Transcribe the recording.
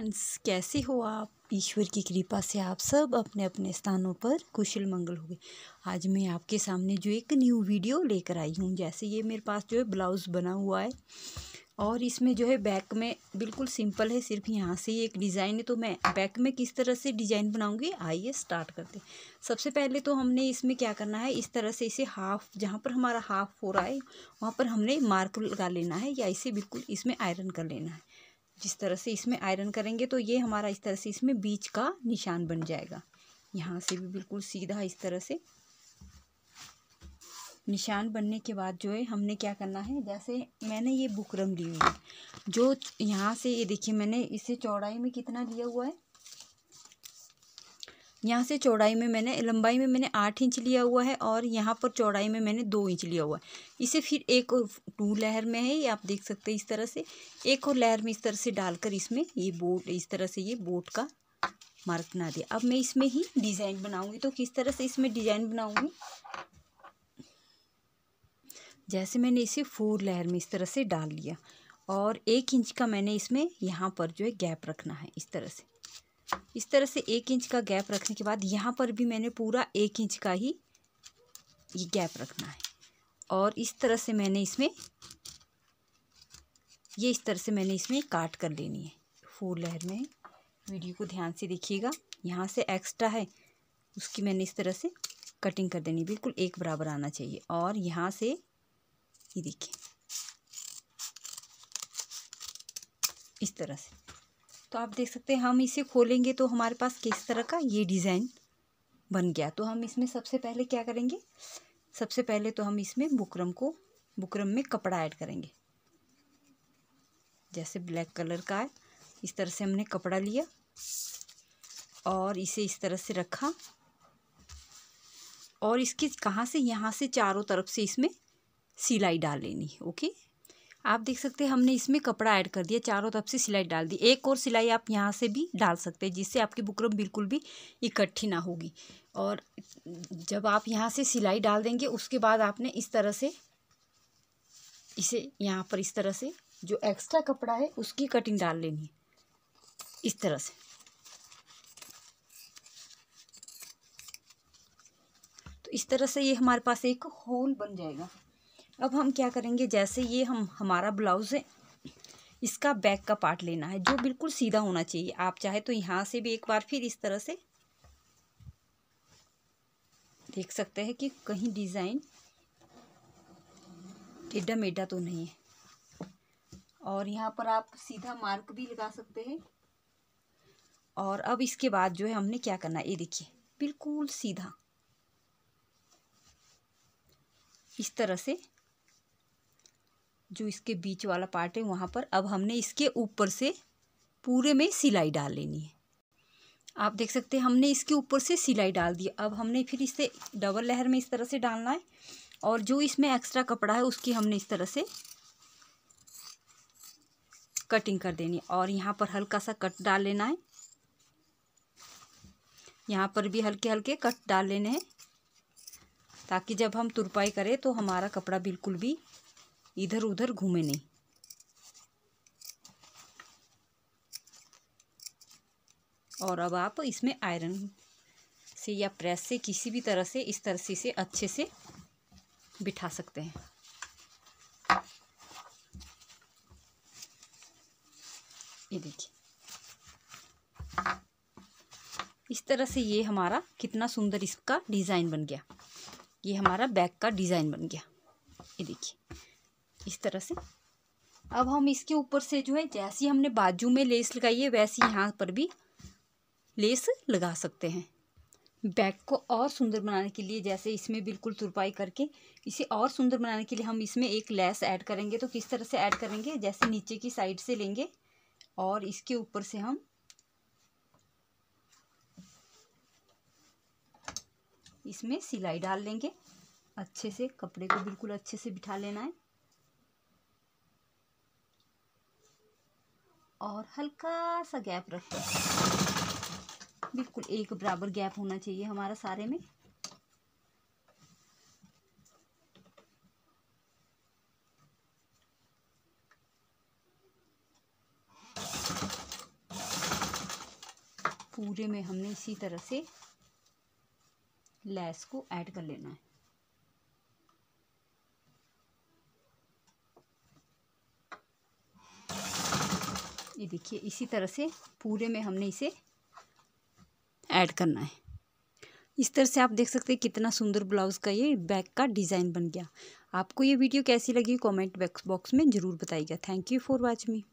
friends कैसे हो आप ईश्वर की कृपा से आप सब अपने अपने स्थानों पर कुशल मंगल हो गए आज मैं आपके सामने जो एक न्यू वीडियो लेकर आई हूँ जैसे ये मेरे पास जो है ब्लाउज़ बना हुआ है और इसमें जो है बैक में बिल्कुल सिंपल है सिर्फ यहाँ से ही एक डिज़ाइन है तो मैं बैक में किस तरह से डिज़ाइन बनाऊँगी आइए स्टार्ट करते हैं सबसे पहले तो हमने इसमें क्या करना है इस तरह से इसे हाफ जहाँ पर हमारा हाफ हो रहा है वहाँ पर हमने मार्क लगा लेना है या इसे बिल्कुल इसमें आयरन कर लेना है जिस तरह से इसमें आयरन करेंगे तो ये हमारा इस तरह से इसमें बीच का निशान बन जाएगा यहाँ से भी बिल्कुल सीधा इस तरह से निशान बनने के बाद जो है हमने क्या करना है जैसे मैंने ये बुकरम ली हुई है जो यहाँ से ये देखिए मैंने इसे चौड़ाई में कितना लिया हुआ है यहाँ से चौड़ाई में मैंने लंबाई में मैंने आठ इंच लिया हुआ है और यहाँ पर चौड़ाई में मैंने दो इंच लिया हुआ है इसे फिर एक और टू लहर में है ये आप देख सकते हैं इस तरह से एक और लहर में इस तरह से डालकर इसमें ये बोट इस तरह से ये बोट का मार्क बना दिया अब मैं इसमें ही डिज़ाइन बनाऊँगी तो किस तरह से इसमें डिज़ाइन बनाऊँगी जैसे मैंने इसे फोर लहर में इस तरह से डाल लिया और एक इंच का मैंने इसमें यहाँ पर जो है गैप रखना है इस तरह से इस तरह से एक इंच का गैप रखने के बाद यहाँ पर भी मैंने पूरा एक इंच का ही ये गैप रखना है और इस तरह से मैंने इसमें ये इस तरह से मैंने इसमें काट कर लेनी है फूल लहर में वीडियो को ध्यान से देखिएगा यहाँ से एक्स्ट्रा है उसकी मैंने इस तरह से कटिंग कर देनी बिल्कुल एक बराबर आना चाहिए और यहाँ से ये देखिए इस तरह से तो आप देख सकते हैं हम इसे खोलेंगे तो हमारे पास किस तरह का ये डिज़ाइन बन गया तो हम इसमें सबसे पहले क्या करेंगे सबसे पहले तो हम इसमें बुकरम को बुकरम में कपड़ा ऐड करेंगे जैसे ब्लैक कलर का है इस तरह से हमने कपड़ा लिया और इसे इस तरह से रखा और इसके कहाँ से यहाँ से चारों तरफ से इसमें सिलाई डाल लेनी ओके आप देख सकते हैं हमने इसमें कपड़ा ऐड कर दिया चारों तरफ से सिलाई डाल दी एक और सिलाई आप यहाँ से भी डाल सकते हैं जिससे आपकी बुकरम बिल्कुल भी इकट्ठी ना होगी और जब आप यहाँ से सिलाई डाल देंगे उसके बाद आपने इस तरह से इसे यहाँ पर इस तरह से जो एक्स्ट्रा कपड़ा है उसकी कटिंग डाल लेनी है इस तरह से तो इस तरह से ये हमारे पास एक होल बन जाएगा अब हम क्या करेंगे जैसे ये हम हमारा ब्लाउज़ है इसका बैक का पार्ट लेना है जो बिल्कुल सीधा होना चाहिए आप चाहे तो यहाँ से भी एक बार फिर इस तरह से देख सकते हैं कि कहीं डिज़ाइन टेढ़ा मेढ़ा तो नहीं है और यहाँ पर आप सीधा मार्क भी लगा सकते हैं और अब इसके बाद जो है हमने क्या करना है ये देखिए बिल्कुल सीधा इस तरह से जो इसके बीच वाला पार्ट है वहाँ पर अब हमने इसके ऊपर से पूरे में सिलाई डाल लेनी है आप देख सकते हैं हमने इसके ऊपर से सिलाई डाल दी अब हमने फिर इसे डबल लहर में इस तरह से डालना है और जो इसमें एक्स्ट्रा कपड़ा है उसकी हमने इस तरह से कटिंग कर देनी और यहाँ पर हल्का सा कट डाल लेना है यहाँ पर भी हल्के हल्के कट डाल लेने हैं ताकि जब हम तुरपाई करें तो हमारा कपड़ा बिल्कुल भी इधर उधर घूमे नहीं और अब आप इसमें आयरन से या प्रेस से किसी भी तरह से इस तरह से अच्छे से बिठा सकते हैं ये देखिए इस तरह से ये हमारा कितना सुंदर इसका डिज़ाइन बन गया ये हमारा बैक का डिज़ाइन बन गया ये देखिए इस तरह से अब हम इसके ऊपर से जो है जैसी हमने बाजू में लेस लगाई है वैसी यहाँ पर भी लेस लगा सकते हैं बैक को और सुंदर बनाने के लिए जैसे इसमें बिल्कुल तुरपाई करके इसे और सुंदर बनाने के लिए हम इसमें एक लेस ऐड करेंगे तो किस तरह से ऐड करेंगे जैसे नीचे की साइड से लेंगे और इसके ऊपर से हम इसमें सिलाई डाल लेंगे अच्छे से कपड़े को बिल्कुल अच्छे से बिठा लेना है और हल्का सा गैप रखकर बिल्कुल एक बराबर गैप होना चाहिए हमारा सारे में पूरे में हमने इसी तरह से लैस को ऐड कर लेना है ये देखिए इसी तरह से पूरे में हमने इसे ऐड करना है इस तरह से आप देख सकते हैं कितना सुंदर ब्लाउज़ का ये बैक का डिज़ाइन बन गया आपको ये वीडियो कैसी लगी कमेंट बॉक्स में ज़रूर बताइएगा thank you for watch me